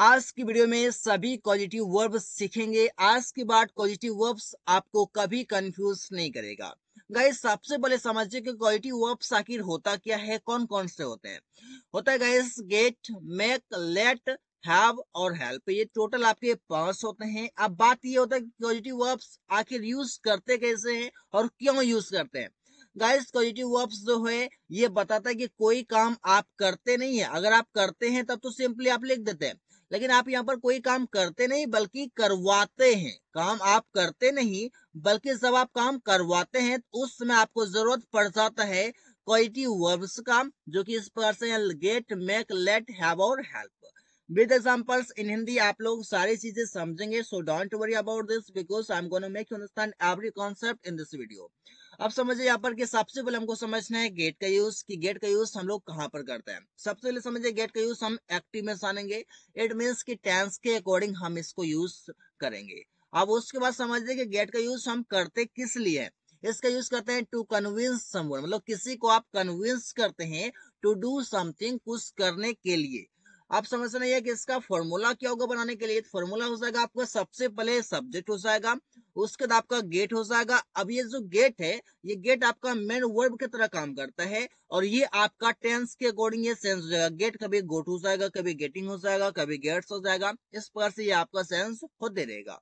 आज की वीडियो में सभी पॉजिटिव वर्ब सीखेंगे आज की बात पॉजिटिव वर्ब्स आपको कभी कंफ्यूज नहीं करेगा गाइस सबसे पहले समझिए कि क्वालिटी वर्ब्स आखिर होता क्या है कौन कौन से होते हैं होता है guys get make let have और हेल्प ये टोटल आपके पांच होते हैं अब बात ये होता है कि पॉजिटिव वर्ब्स आखिर यूज करते कैसे हैं और क्यों यूज करते हैं गाइस पॉजिटिव वर्ब्स जो है ये बताता है कि कोई काम आप करते नहीं है अगर आप करते हैं तब तो सिंपली आप लिख देते हैं लेकिन आप यहाँ पर कोई काम करते नहीं बल्कि करवाते हैं काम आप करते नहीं बल्कि जब आप काम करवाते हैं तो उस समय आपको जरूरत पड़ जाता है क्वालिटी वर्ब्स का जो कि इस प्रकार से गेट मेक लेट हैव और help with examples in Hindi आप लोग सारी चीजें समझेंगे so don't worry about this because I am gonna make you understand every concept in this video अब समझिए यहाँ पर कि सबसे पहले हमको समझना है गेट का यूज कि गेट का यूज हम लोग कहाँ पर करते हैं सबसे पहले समझिए गेट का यूज हम एक्टिव में सानेंगे इट मीन्स कि टेंस के अकॉर्डिंग हम इसको यूज करेंगे अब उसके बाद समझिए कि गेट का यूज हम करते किस लिए इसका यूज करते हैं टू कन्विंस समवन मतलब किसी को आप कन्विंस करते हैं टू डू समथिंग कुछ करने के लिए आप समझ रहे हैं कि इसका फॉर्मूला क्या होगा बनाने के लिए फॉर्मूला हो जाएगा आपका सबसे पहले सब्जेक्ट हो जाएगा उसके बाद आपका गेट हो जाएगा अब ये जो गेट है ये गेट आपका मेन वर्ब की तरह काम करता है और ये आपका टेंस के अकॉर्डिंग ये सेंस हो जाएगा गेट कभी गोट हो जाएगा कभी गेटिंग हो जाएगा कभी गेट्स हो जाएगा इस प्रकार से ये आपका सेंस होते रहेगा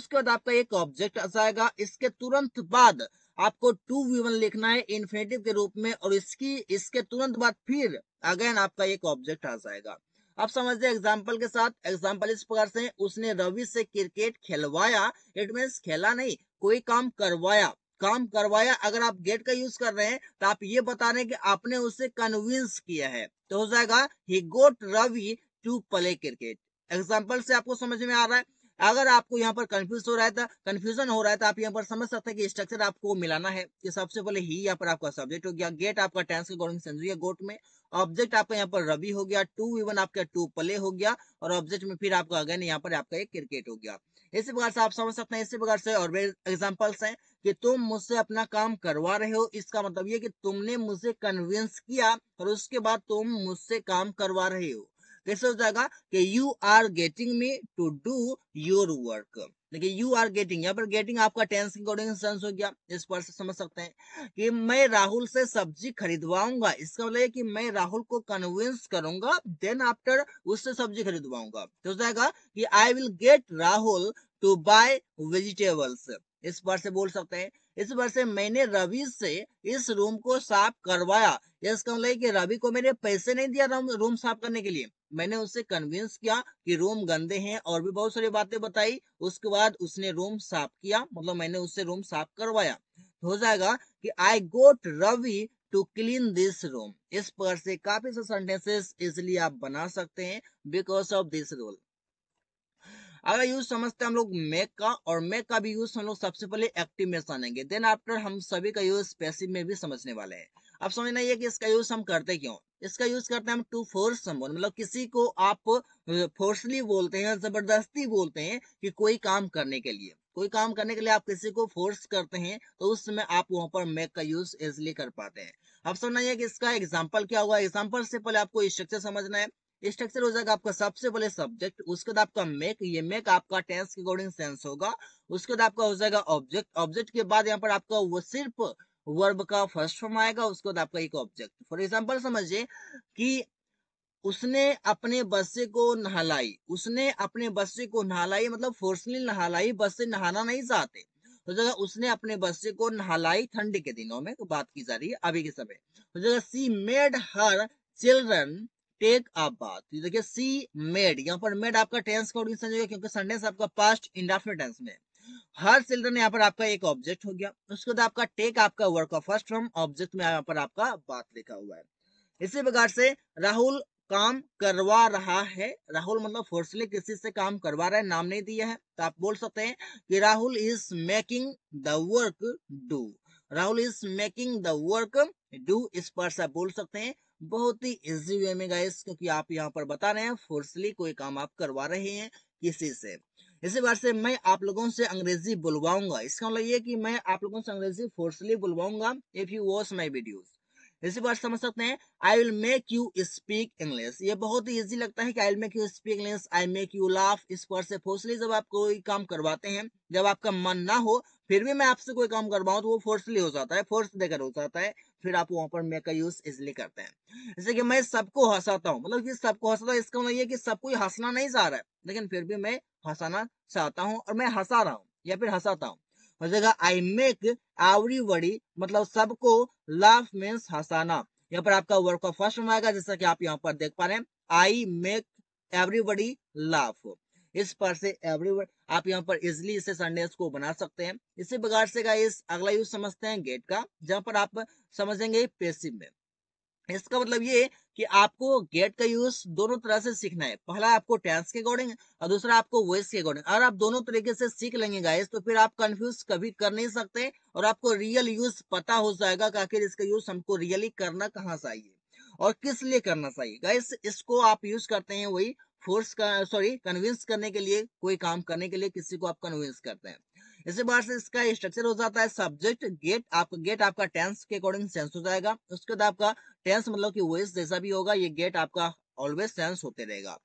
उसके बाद आपका एक ऑब्जेक्ट आ जाएगा इसके तुरंत बाद आपको टू वन लिखना है इन्फिनेटिव के रूप में और इसकी इसके तुरंत बाद फिर अगेन आपका एक ऑब्जेक्ट आ जाएगा आप समझते एग्जाम्पल के साथ एग्जाम्पल इस प्रकार से उसने रवि से क्रिकेट खेलवाया इट मीन खेला नहीं कोई काम करवाया काम करवाया अगर आप गेट का यूज कर रहे हैं तो आप ये बता रहे हैं कि आपने उसे कन्विंस किया है तो हो जाएगा he got Ravi to play cricket example से आपको समझ में आ रहा है अगर आपको यहाँ पर कंफ्यूज हो रहा था कंफ्यूजन तो हो रहा है तो आप यहाँ पर समझ सकते हैं कि स्ट्रक्चर आपको मिलाना है कि सबसे पहले ही यहाँ पर आपका सब्जेक्ट हो गया गेट आपका टेंस के अकॉर्डिंग गोट में ऑब्जेक्ट आपका यहाँ पर रवि हो गया टू इवन आपका टू प्ले हो गया और ऑब्जेक्ट में फिर आपका अगेन यहाँ पर आपका एक क्रिकेट हो गया इसी प्रकार से आप समझ सकते हैं इसी प्रकार से और एग्जाम्पल्स हैं कि तुम मुझसे अपना काम करवा रहे हो इसका मतलब ये कि तुमने मुझे कन्विंस किया और उसके बाद तुम मुझसे काम करवा रहे हो कैसे हो जाएगा कि you are getting me to do your work देखिए यू आर गेटिंग यहाँ पर गेटिंग आपका टेंस के अकॉर्डिंग सेंस हो गया इस पर से समझ सकते हैं कि मैं राहुल से सब्जी खरीदवाऊंगा इसका मतलब कि मैं राहुल को कन्विंस करूंगा देन आफ्टर उससे सब्जी खरीदवाऊंगा तो जाएगा कि I will get Rahul to buy vegetables इस पर से बोल सकते हैं इस वजह से मैंने रवि से इस रूम को साफ करवाया इसका मतलब कि रवि को मैंने पैसे नहीं दिया रूम साफ करने के लिए मैंने उसे कन्विंस किया कि रूम गंदे हैं और भी बहुत सारी बातें बताई उसके बाद उसने रूम साफ किया मतलब मैंने उससे रूम साफ करवाया तो हो जाएगा कि I got Ravi to clean this room इस पर से काफी से सेंटेंसेस इजिली आप बना सकते हैं बिकॉज ऑफ दिस रूल अगर यूज समझते हैं हम लोग मेक का और मेक का भी यूज हम लोग सबसे पहले एक्टिव में समझेंगे देन आफ्टर हम सभी का यूज पैसिव में भी समझने वाले हैं अब समझना ये कि इसका यूज हम करते क्यों इसका यूज करते हैं हम टू फोर्स समवन मतलब किसी को आप फोर्सली बोलते हैं जबरदस्ती बोलते हैं कि कोई काम करने के लिए कोई काम करने के लिए आप किसी को फोर्स करते हैं तो उस समय आप वहां पर मेक का यूज इजिली कर पाते हैं अब समझना ये कि इसका एग्जाम्पल क्या हुआ एग्जाम्पल से पहले आपको स्ट्रक्चर समझना है स्ट्रक्चर हो जाएगा आपका सबसे पहले सब्जेक्ट उसके बाद आपका मेक ये मेक आपका टेंस के अकॉर्डिंग सेंस होगा उसके बाद आपका हो जाएगा ऑब्जेक्ट ऑब्जेक्ट के बाद यहाँ पर आपका वो सिर्फ वर्ब का फर्स्ट फॉर्म आएगा उसके बाद आपका एक ऑब्जेक्ट फॉर एग्जाम्पल समझिए कि उसने अपने बच्चे को नहलाई उसने अपने बच्चे को नहलाई मतलब फोर्सली नहलाई बच्चे नहाना नहीं चाहते तो जगह उसने अपने बच्चे को नहलाई ठंडी के दिनों में तो बात की जा रही है अभी के समय तो जगह she made her children take a bath ये देखिए सी मेड यहाँ पर मेड आपका टेंस का ओरिजिन हो क्योंकि सेंटेंस आपका पास्ट इंडाफिनेट टेंस में हर चिल्ड्रन यहाँ पर आपका एक ऑब्जेक्ट हो गया उसके बाद आपका टेक आपका वर्क का फर्स्ट फ्रॉम ऑब्जेक्ट में यहाँ पर आपका बात लिखा हुआ है इसी प्रकार से राहुल काम करवा रहा है राहुल मतलब फोर्सली किसी से काम करवा रहा है नाम नहीं दिया है तो आप बोल सकते हैं कि Rahul is making the work do Rahul is making the work do इस पर से बोल सकते हैं बहुत ही इजी वे में गाइस क्योंकि आप यहाँ पर बता रहे हैं फोर्सली कोई काम आप करवा रहे हैं किसी से इसी बार से मैं आप लोगों से अंग्रेजी बुलवाऊंगा इसका मतलब ये कि मैं आप लोगों से अंग्रेजी फोर्सली बुलवाऊंगा if you watch my videos इसी बार समझ सकते हैं I will make you speak English ये बहुत ही ईजी लगता है कि I will make you speak English I make you laugh इस पर से फोर्सली जब आप कोई काम करवाते हैं जब आपका मन ना हो फिर भी मैं आपसे कोई काम करवाऊँ तो वो फोर्सली हो जाता है फोर्स देकर हो जाता है फिर आप वहाँ पर मैं का यूज इजिली करते हैं जैसे कि मैं सबको हंसाता हूँ मतलब कि सबको हंसाता हूँ इसका मतलब ये कि सबको हंसना नहीं चाह रहा है लेकिन फिर भी मैं हंसाना चाहता हूँ और मैं हंसा रहा हूँ या फिर हंसाता हूँ हो जाएगा आई मेक आवरी वड़ी मतलब सबको लाफ मीन्स हंसाना यहाँ पर आपका वर्क का फर्स्ट फॉर्म आएगा जैसा कि आप यहाँ पर देख पा रहे हैं I make every everybody laugh इस पर से एवरी आप यहाँ पर इजिली इसे सेंटेंस को बना सकते हैं इसी प्रकार से का इस अगला यूज समझते हैं गेट का जहां पर आप समझेंगे पेसिव में इसका मतलब ये कि आपको गेट का यूज दोनों तरह से सीखना है पहला आपको टेंस के अकॉर्डिंग और दूसरा आपको वॉइस के अकॉर्डिंग अगर आप दोनों तरीके से सीख लेंगे गाइस तो फिर आप कंफ्यूज कभी कर नहीं सकते और आपको रियल यूज पता हो जाएगा कि आखिर इसका यूज हमको रियली करना कहाँ चाहिए और किस लिए करना चाहिए गाइस इसको आप यूज करते हैं वही फोर्स का सॉरी कन्विंस करने के लिए कोई काम करने के लिए किसी को आप कन्विंस करते हैं इसी बार से इसका स्ट्रक्चर हो जाता है सब्जेक्ट गेट आपका गेट आपका टेंस के अकॉर्डिंग सेंस हो जाएगा उसके बाद आपका टेंस मतलब कि वॉइस जैसा भी होगा ये गेट आपका ऑलवेज सेंस होते रहेगा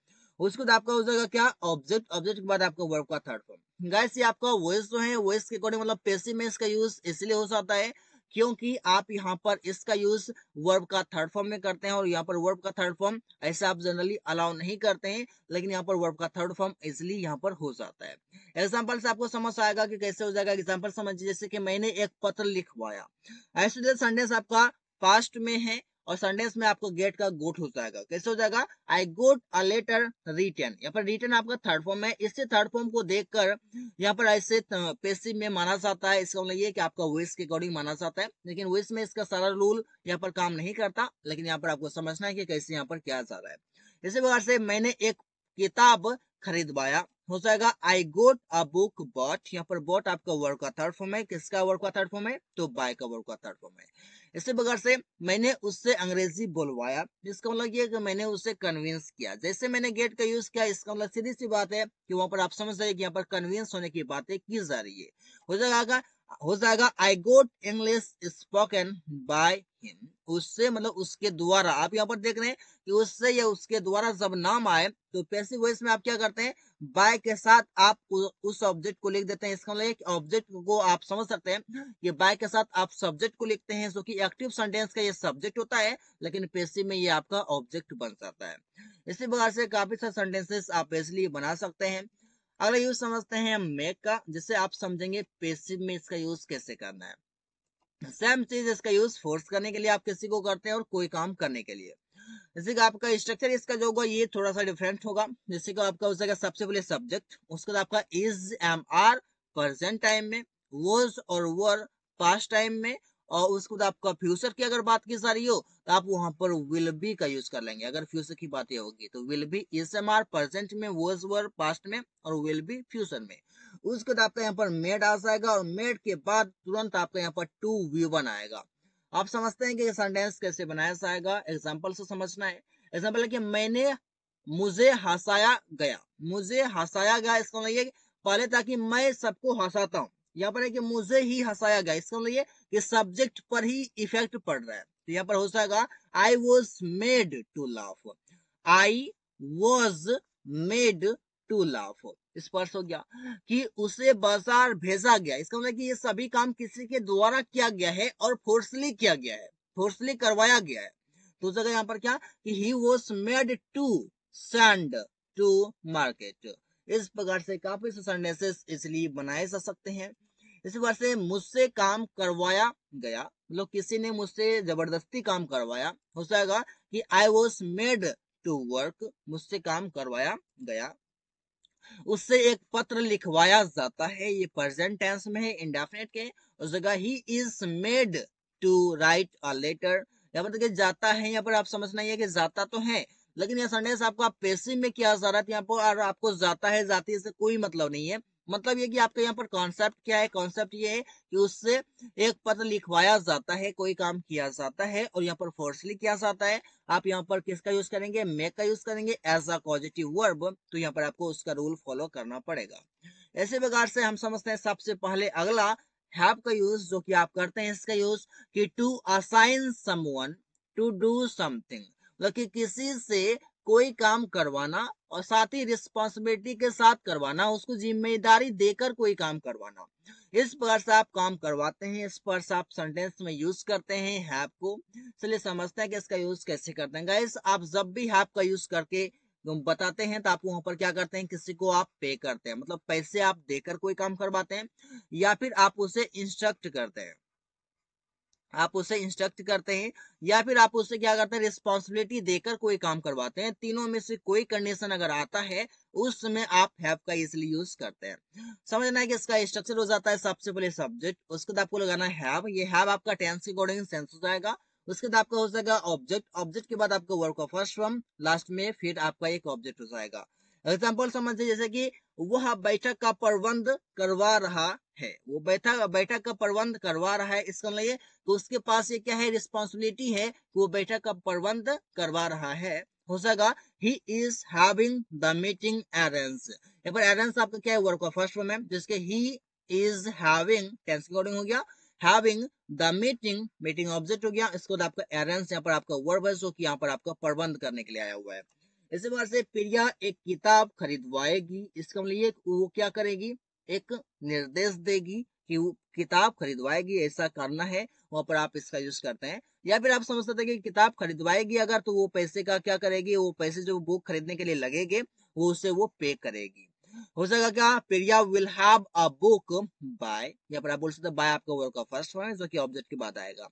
उसके बाद आपका हो जाएगा क्या ऑब्जेक्ट ऑब्जेक्ट के बाद आपका वर्ब का थर्ड फॉर्म गाइस ये आपका वॉइस जो है वॉइस के अकॉर्डिंग मतलब पेसिव में इसका यूज इसलिए हो जाता है क्योंकि आप यहाँ पर इसका यूज वर्ब का थर्ड फॉर्म में करते हैं और यहाँ पर वर्ब का थर्ड फॉर्म ऐसा आप जनरली अलाउ नहीं करते हैं लेकिन यहाँ पर वर्ब का थर्ड फॉर्म इसलिए यहाँ पर हो जाता है एग्जाम्पल से आपको समझ आएगा कि कैसे हो जाएगा एग्जाम्पल समझिए जैसे कि मैंने एक पत्र लिखवाया एस्टूडेंट संडेस आपका पास्ट में है और सेंटेंस में आपको गेट का गोट हो जाएगा कैसे हो जाएगा I goat a letter return यहाँ पर रिटर्न आपका थर्ड फॉर्म है इससे थर्ड फॉर्म को देखकर यहाँ पर ऐसे पेसिव में माना जाता है इसका मतलब ये कि आपका विश के अकॉर्डिंग माना जाता है लेकिन विश में इसका सारा रूल यहाँ पर काम नहीं करता लेकिन यहाँ पर आपको समझना है कि कैसे यहाँ पर क्या जा रहा है इसी प्रकार से मैंने एक किताब खरीदवाया हो जाएगा I goat a book bot यहाँ पर बॉट आपका वर्क का थर्ड फॉर्म है किसका वर्क का थर्ड फॉर्म है तो बाय का वर्क का थर्ड फॉर्म है इसी प्रकार से मैंने उससे अंग्रेजी बोलवाया इसका मतलब ये कि मैंने उसे कन्विंस किया जैसे मैंने गेट का यूज किया इसका मतलब सीधी सी बात है कि वहां पर आप समझ रहे यहाँ पर कन्विंस होने की बातें की जा रही है हो जाएगा हो जाएगा I got English spoken by him उससे मतलब उसके द्वारा आप यहाँ पर देख रहे हैं कि उससे या उसके द्वारा जब नाम आए तो पैसिव वॉइस में आप क्या करते हैं बाय के साथ आप उस ऑब्जेक्ट को लिख देते हैं इसका मतलब ऑब्जेक्ट को आप समझ सकते हैं कि बाय के साथ आप सब्जेक्ट को लिखते हैं जो कि एक्टिव सेंटेंस का ये सब्जेक्ट होता है लेकिन पैसिव में ये आपका ऑब्जेक्ट बन जाता है इसी प्रकार से काफी सारे सेंटेंसेस आप इसलिए बना सकते हैं अगला यूज समझते हैं मेक का जिससे आप समझेंगे पेसिव में इसका यूज कैसे करना है सेम चीज इसका यूज फोर्स करने के लिए आप किसी को करते हैं और कोई काम करने के लिए जैसे कि आपका स्ट्रक्चर इसका जो होगा ये थोड़ा सा डिफरेंट होगा जैसे कि आपका हो जाएगा सबसे पहले सब्जेक्ट उसके बाद आपका is am are present time में वोज और वर पास्ट टाइम में और उसके बाद आपका फ्यूचर की अगर बात की जा रही हो तो आप वहां पर विल बी का यूज कर लेंगे अगर फ्यूचर की बातें होगी तो will be is am are present में वोज वर पास्ट में और विल बी फ्यूचर में उसके बाद आपका यहाँ पर मेड आ जाएगा और मेड के बाद तुरंत आपका यहाँ पर टू वी वन आएगा आप समझते हैं कि सेंटेंस कैसे बनाया जाएगा एग्जाम्पल से समझना है एग्जाम्पल है कि मैंने मुझे हंसाया गया मुझे हंसाया गया इसका मतलब पहले ताकि मैं सबको हंसाता हूँ यहाँ पर है कि मुझे ही हंसाया गया इसका मतलब ये कि सब्जेक्ट पर ही इफेक्ट पड़ रहा है तो यहाँ पर हो जाएगा I was made to laugh I was made to laugh स्पर्श हो गया कि उसे बाजार भेजा गया इसका मतलब कि ये सभी काम किसी के द्वारा किया गया है और फोर्सली किया गया है फोर्सली करवाया गया है तो जगह यहाँ पर क्या कि he was made to send to market इस प्रकार से काफी सेंटेंसेस इसलिए बनाए जा सकते हैं इसी वजह से मुझसे काम करवाया गया मतलब किसी ने मुझसे जबरदस्ती काम करवाया हो जाएगा कि I was made to work मुझसे काम करवाया गया उससे एक पत्र लिखवाया जाता है ये प्रेजेंट टेंस में है इंडेफिनेट के उस जगह he is made to write a letter यहाँ पर देखिए जाता है यहाँ पर आप समझना ही है कि जाता तो है लेकिन यह संडेस आपको आप पेशी में किया जा रहा है तो यहाँ पर और आपको जाता है जाती है कोई मतलब नहीं है मतलब ये कि आपके यहाँ पर कॉन्सेप्ट क्या है कॉन्सेप्ट ये है कि उससे एक पत्र लिखवाया जाता है कोई काम किया जाता है और यहाँ पर फोर्सली किया जाता है आप यहाँ पर किसका यूज करेंगे मेक का यूज करेंगे एज अ पॉजिटिव वर्ब तो यहाँ पर आपको उसका रूल फॉलो करना पड़ेगा ऐसे प्रकार से हम समझते हैं सबसे पहले अगला हैव का यूज जो कि आप करते हैं इसका यूज कि to assign someone to do something मतलब कि किसी से कोई काम करवाना और साथ ही रिस्पॉन्सिबिलिटी के साथ करवाना उसको जिम्मेदारी देकर कोई काम करवाना इस पर से आप काम करवाते हैं इस पर से आप सेंटेंस में यूज करते हैं हैप को इसलिए समझते हैं कि इसका यूज कैसे करते हैं गाइस आप जब भी हैप का यूज करके बताते हैं तो आप वहां पर क्या करते हैं किसी को आप पे करते हैं मतलब पैसे आप देकर कोई काम करवाते हैं या फिर आप उसे इंस्ट्रक्ट करते हैं आप उसे इंस्ट्रक्ट करते हैं या फिर आप उसे क्या करते हैं रिस्पॉन्सिबिलिटी देकर कोई काम करवाते हैं तीनों में से कोई कंडीशन अगर आता है उस समय आप हैव का इजिली यूज करते हैं समझना है कि इसका स्ट्रक्चर हो जाता है सबसे पहले सब्जेक्ट उसके बाद आपको लगाना हैव ये हैव आपका टेंस के अकॉर्डिंग सेंस हो जाएगा उसके बाद आपका हो जाएगा ऑब्जेक्ट ऑब्जेक्ट के बाद आपका work of first form last में फिर आपका एक ऑब्जेक्ट हो जाएगा एग्जाम्पल समझिए जैसे कि वह बैठक का प्रबंध करवा रहा है वो बैठक बैठक का प्रबंध करवा रहा है इसका मतलब तो उसके पास ये क्या है रिस्पॉन्सिबिलिटी है कि वो बैठक का प्रबंध करवा रहा है हो सकेगा he is having the meeting arrange यहाँ पर अरेंज आपका क्या है वर्क फर्स्ट फॉर्म है जिसके he is having tense according हो गया having the meeting meeting object हो गया इसको तो आपका अरेंज यहाँ पर आपका वर्ब है जो कि यहाँ पर आपका प्रबंध करने के लिए आया हुआ है इसी बार से प्रिया एक किताब खरीदवाएगी इसका मतलब ये वो क्या करेगी एक निर्देश देगी कि वो किताब खरीदवाएगी ऐसा करना है वहां पर आप इसका यूज करते हैं या फिर आप समझ सकते हैं कि किताब खरीदवाएगी अगर तो वो पैसे का क्या करेगी वो पैसे जो बुक खरीदने के लिए लगेगे वो उसे वो पे करेगी हो सकेगा क्या Priya will have a book buy या फिर आप बोल सकते बाय आपका वर्क का फर्स्ट वन जो कि ऑब्जेक्ट के बाद आएगा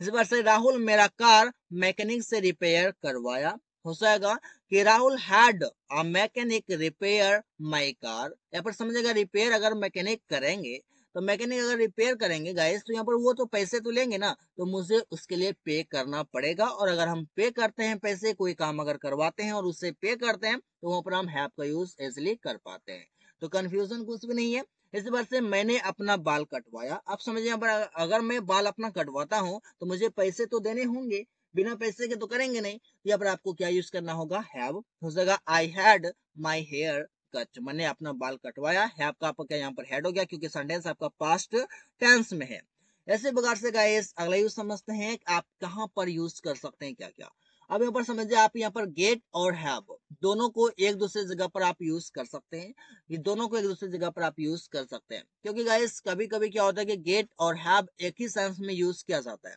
इस बार से राहुल मेरा कार मैकेनिक से रिपेयर करवाया हो जाएगा कि Rahul had a mechanic repair my car यहाँ पर समझेगा रिपेयर अगर मैकेनिक करेंगे तो मैकेनिक अगर रिपेयर करेंगे गाइस तो यहाँ पर वो तो पैसे तो लेंगे ना तो मुझे उसके लिए पे करना पड़ेगा और अगर हम पे करते हैं पैसे कोई काम अगर करवाते हैं और उससे पे करते हैं तो वहां पर हम हैप का यूज इजिली कर पाते हैं तो कंफ्यूजन कुछ भी नहीं है इस बार से मैंने अपना बाल कटवाया आप समझिए अगर मैं बाल अपना कटवाता हूँ तो मुझे पैसे तो देने होंगे बिना पैसे के तो करेंगे नहीं तो यहाँ पर आपको क्या यूज करना होगा हैव हो जाएगा I had my hair cut मैंने अपना बाल कटवाया है आपका आपका क्या यहाँ पर हेड हो गया क्योंकि सेंटेंस आपका पास्ट टेंस में है ऐसे प्रकार से गाइस अगला यूज समझते हैं आप कहाँ पर यूज कर सकते हैं क्या क्या अब यहाँ पर समझिए आप यहाँ पर गेट और हैव दोनों को एक दूसरे जगह पर आप यूज कर सकते हैं ये दोनों को एक दूसरे जगह पर आप यूज कर सकते हैं क्योंकि गाइस कभी कभी क्या होता है कि गेट और हैव एक ही सेंस में यूज किया जाता है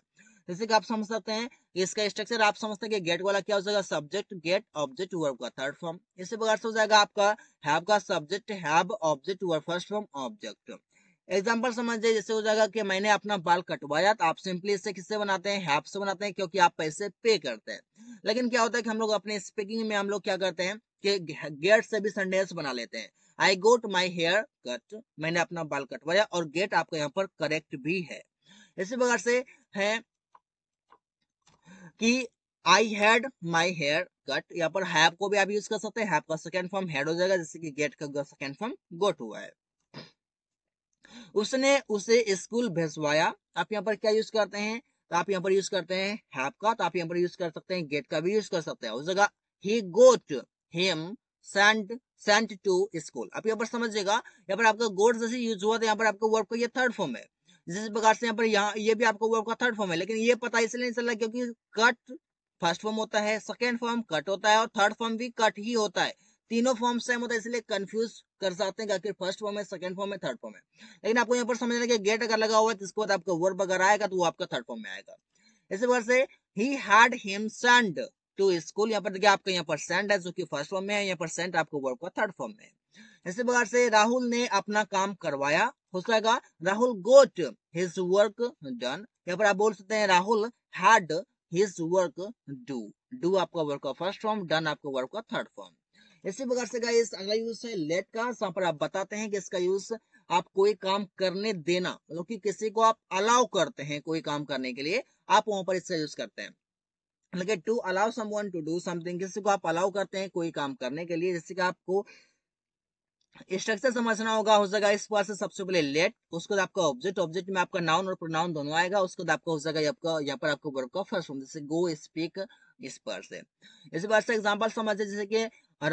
जैसे कि आप समझ सकते हैं इसका स्ट्रक्चर आप समझते हैं कि गेट वाला क्या हो जाएगा सब्जेक्ट गेट ऑब्जेक्ट वर्ब का थर्ड फॉर्म इसी प्रकार से हो जाएगा आपका हैव का subject have object verb first form object example समझिए जैसे हो जाएगा कि मैंने अपना बाल कटवाया तो आप सिंपली इसे किससे बनाते हैं हैप से बनाते हैं क्योंकि आप पैसे पे करते हैं लेकिन क्या होता है कि हम लोग अपने स्पीकिंग में हम लोग क्या करते हैं कि गेट से भी सेंटेंस बना लेते हैं आई गोट माई हेयर कट मैंने अपना बाल कटवाया और गेट आपका यहाँ पर करेक्ट भी है इसी प्रकार से है कि I had my hair cut यहाँ पर हैव को भी आप यूज कर सकते हैं हैव का सेकेंड फॉर्म हेड हो जाएगा जैसे कि गेट का सेकेंड फॉर्म गोट हुआ है उसने उसे स्कूल भेजवाया आप यहाँ पर क्या यूज करते हैं तो आप यहाँ पर यूज करते हैं हैव का तो आप यहाँ पर यूज कर सकते हैं गेट का भी यूज कर सकते हैं उस जगह he got him sent sent to school आप यहाँ पर समझिएगा यहाँ पर आपका गोट जैसे यूज हुआ था तो यहाँ पर आपका वर्ड का ये थर्ड फॉर्म है जिस प्रकार से यहाँ पर यहाँ ये भी आपको वर्ब का थर्ड फॉर्म है लेकिन ये पता इसलिए नहीं चल रहा क्योंकि कट फर्स्ट फॉर्म होता है सेकेंड फॉर्म कट होता है और थर्ड फॉर्म भी कट ही होता है तीनों फॉर्म सेम होता है इसलिए कंफ्यूज कर सकते हैं आखिर फर्स्ट फॉर्म है सेकंड फॉर्म है थर्ड फॉर्म है लेकिन आपको यहाँ पर समझना कि गेट अगर लगा हुआ है तो इसके बाद आपका वर्ब अगर आएगा तो वो आपका थर्ड फॉर्म में आएगा इसी प्रकार से he had him send to school यहाँ पर देखिए आपका यहाँ पर सेंड है जो की फर्स्ट फॉर्म में है यहाँ पर सेंड आपको वर्ब का थर्ड फॉर्म में है इसी प्रकार से राहुल ने अपना काम करवाया हो जाएगा Rahul got his work done यहाँ पर आप बोल सकते हैं Rahul had his work do do आपका वर्क का फर्स्ट फॉर्म डन आपका वर्क का थर्ड फॉर्म इसी प्रकार से गाइस अगला यूज है लेट का यहाँ पर आप बताते हैं कि इसका यूज आप कोई काम करने देना मतलब कि किसी को आप अलाउ करते हैं कोई काम करने के लिए आप वहां पर इसका यूज करते हैं to allow someone to do something किसी को आप अलाउ करते हैं कोई काम करने के लिए जैसे कि आपको स्ट्रक्चर समझना होगा हो जाएगा इस बार से सबसे पहले लेट उसके बाद आपका ऑब्जेक्ट ऑब्जेक्ट में आपका नाउन और प्रोनाउन दोनों आएगा उसके बाद आपका हो जाएगा आपका यहाँ पर आपको वर्ब का फर्स्ट फॉर्म जैसे गो स्पीक इस पर से इस बार से एग्जांपल समझे जैसे कि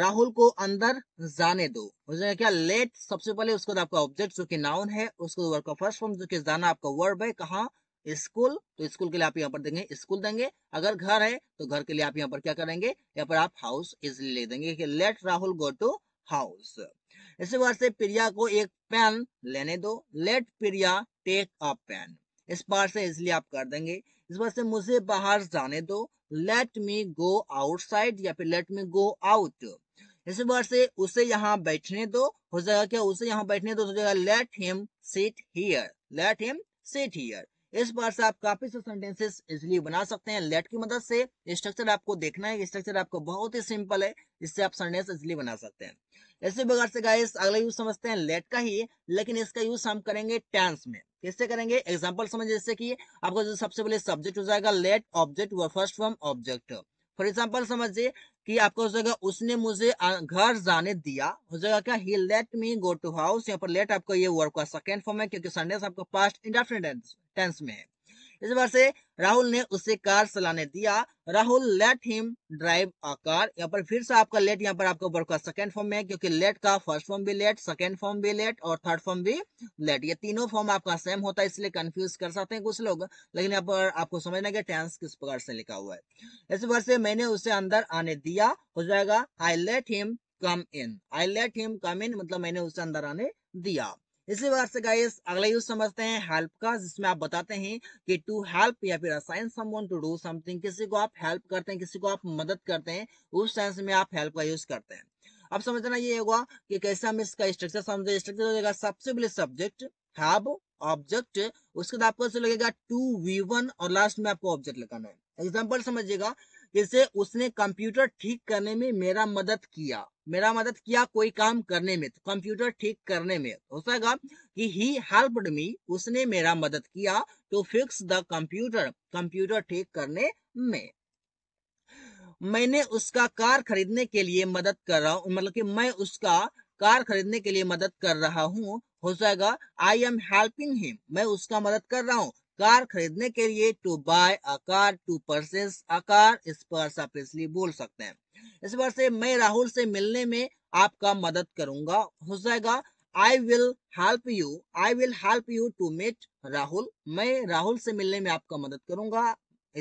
राहुल को अंदर जाने दो हो जाएगा क्या लेट सबसे पहले उसके बाद आपका ऑब्जेक्ट जो की नाउन है उसको वर्ब का फर्स्ट फॉर्म जो की जाना आपका वर्ब है कहा स्कूल तो स्कूल के लिए आप यहाँ पर देंगे स्कूल देंगे अगर घर है तो घर के लिए आप यहाँ पर क्या करेंगे यहाँ पर आप हाउस इजिली ले देंगे let Rahul go to house इसी से प्रिया को एक पेन लेने दो let Priya take a pen इस बार से इसलिए आप कर देंगे इस बार से मुझे बाहर जाने दो लेट मी गो आउटसाइड या फिर लेट मी गो आउट इस बार से उसे यहाँ बैठने दो हो जाएगा क्या उसे यहाँ बैठने दो तो हो जाएगा let him sit here let him sit here इस बार से आप काफी से सेंटेंसेस इजिली बना सकते हैं लेट की मदद से स्ट्रक्चर आपको देखना है स्ट्रक्चर आपको बहुत ही सिंपल है इससे आप सेंटेंस इजिली बना सकते हैं इसी प्रकार से गाइस अगला यूज समझते हैं लेट का ही लेकिन इसका यूज हम करेंगे टेंस में कैसे करेंगे एग्जाम्पल समझ जैसे कि आपका जो सबसे पहले सब्जेक्ट हो जाएगा let object V first form object for example समझिए कि आपको हो जाएगा उसने मुझे घर जाने दिया हो जाएगा क्या ही let me go to house यहाँ पर लेट आपको ये वर्क का सेकेंड फॉर्म है क्योंकि संडे आपको पास्ट इंडेफिनेट टेंस में है इस बार से राहुल ने उसे कार चलाने दिया Rahul let him drive a car यहाँ पर फिर से आपका लेट यहाँ पर आपका वर्क का सेकेंड फॉर्म में क्योंकि लेट का फर्स्ट फॉर्म भी लेट सेकेंड फॉर्म भी लेट और थर्ड फॉर्म भी लेट ये तीनों फॉर्म आपका सेम होता है इसलिए कंफ्यूज कर सकते हैं कुछ लोग लेकिन यहाँ पर आपको समझना कि टेंस किस प्रकार से लिखा हुआ है इस बार से मैंने उसे अंदर आने दिया हो जाएगा I let him come in I let him come in मतलब मैंने उसे अंदर आने दिया इसी प्रकार से गाइस अगला यूज समझते हैं हेल्प का जिसमें आप बताते हैं कि टू हेल्प या फिर assign someone to do something किसी को आप हेल्प करते हैं किसी को आप मदद करते हैं उस सेंस में आप हेल्प का यूज करते हैं अब समझना ये होगा कि कैसे हम इसका स्ट्रक्चर समझे स्ट्रक्चर हो जाएगा सबसे पहले सब्जेक्ट हैव ऑब्जेक्ट उसके बाद आपको लगेगा टू वी वन और लास्ट में आपको ऑब्जेक्ट लगाना है एग्जाम्पल समझिएगा जैसे उसने कंप्यूटर ठीक करने में मेरा मदद किया मेरा मदद किया कोई काम करने में तो कंप्यूटर ठीक करने में हो सकेगा कि ही हेल्प मी उसने मेरा मदद किया to fix the computer computer ठीक करने में मैंने उसका कार खरीदने के लिए मदद कर रहा हूँ मतलब कि मैं उसका कार खरीदने के लिए मदद कर रहा हूँ हो जाएगा आई एम हेल्पिंग हिम मैं उसका मदद कर रहा हूँ कार खरीदने के लिए to buy a car to purchase a car इस पर आप इसलिए बोल सकते हैं इस पर से मैं राहुल से मिलने में आपका मदद करूंगा हो जाएगा I will help you I will help you to meet Rahul मैं राहुल से मिलने में आपका मदद करूंगा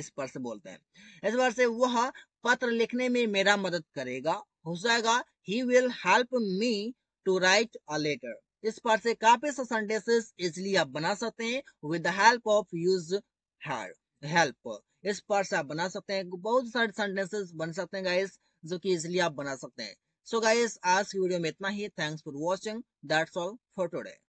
इस पर से बोलते हैं इस बार से वह पत्र लिखने में मेरा मदद करेगा हो जाएगा he will help me to write a letter इस पर से काफी से सेंटेंसेस इजिली आप बना सकते हैं with the help of use help इस पर से आप बना सकते हैं बहुत सारे सेंटेंसेस बन सकते हैं गाइस जो कि इजिली आप बना सकते हैं सो so गाइस आज की वीडियो में इतना ही thanks for watching that's all for today